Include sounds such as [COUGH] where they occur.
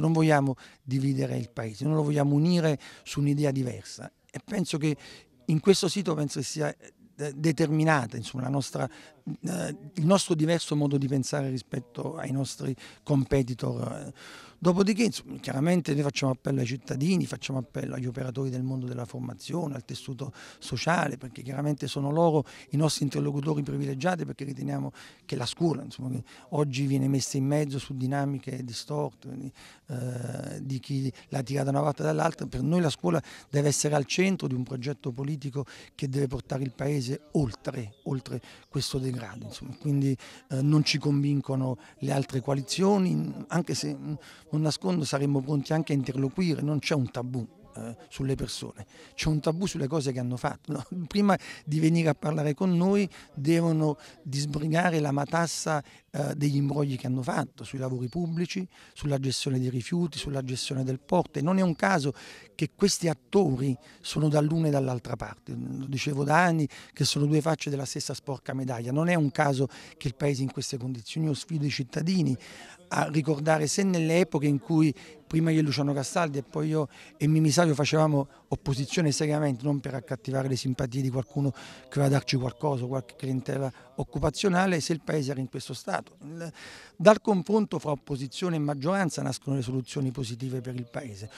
Non vogliamo dividere il paese, non lo vogliamo unire su un'idea diversa e penso che in questo sito penso sia eh, determinata insomma, la nostra eh, il nostro diverso modo di pensare rispetto ai nostri competitor. Dopodiché, insomma, chiaramente noi facciamo appello ai cittadini, facciamo appello agli operatori del mondo della formazione, al tessuto sociale, perché chiaramente sono loro i nostri interlocutori privilegiati, perché riteniamo che la scuola insomma, che oggi viene messa in mezzo su dinamiche distorte quindi, eh, di chi la tira da una parte o dall'altra. Per noi la scuola deve essere al centro di un progetto politico che deve portare il Paese oltre, oltre questo decreto degrado, insomma. quindi eh, non ci convincono le altre coalizioni, anche se mm, non nascondo saremmo pronti anche a interloquire, non c'è un tabù. Eh, sulle persone, c'è un tabù sulle cose che hanno fatto. No? [LAUGHS] Prima di venire a parlare con noi devono disbrigare la matassa eh, degli imbrogli che hanno fatto sui lavori pubblici, sulla gestione dei rifiuti, sulla gestione del porto e non è un caso che questi attori sono dall'una e dall'altra parte. Lo dicevo da anni che sono due facce della stessa sporca medaglia. Non è un caso che il Paese in queste condizioni, io sfido i cittadini a ricordare se nelle epoche in cui prima io e Luciano Castaldi e poi io e Mimisario facevamo opposizione seriamente, non per accattivare le simpatie di qualcuno che voleva darci qualcosa, qualche clientela occupazionale, se il Paese era in questo stato. Dal confronto fra opposizione e maggioranza nascono le soluzioni positive per il Paese.